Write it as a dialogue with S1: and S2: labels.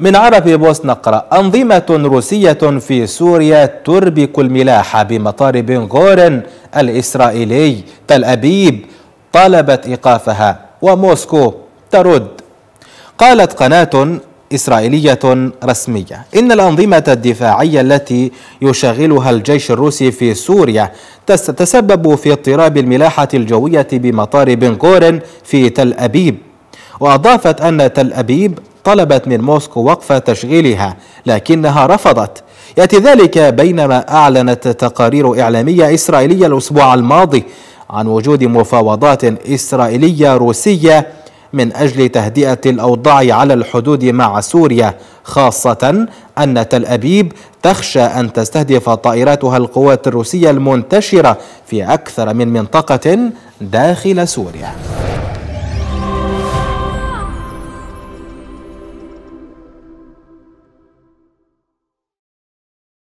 S1: من عرب بوست نقرأ أنظمة روسية في سوريا تربك الملاحة بمطار بن غورن الإسرائيلي تل أبيب طالبت إيقافها وموسكو ترد قالت قناة إسرائيلية رسمية إن الأنظمة الدفاعية التي يشغلها الجيش الروسي في سوريا تتسبب في اضطراب الملاحة الجوية بمطار بن غورن في تل أبيب وأضافت أن تل أبيب طلبت من موسكو وقف تشغيلها لكنها رفضت ياتي ذلك بينما اعلنت تقارير اعلاميه اسرائيليه الاسبوع الماضي عن وجود مفاوضات اسرائيليه روسيه من اجل تهدئه الاوضاع على الحدود مع سوريا خاصه ان تل ابيب تخشى ان تستهدف طائراتها القوات الروسيه المنتشره في اكثر من منطقه داخل سوريا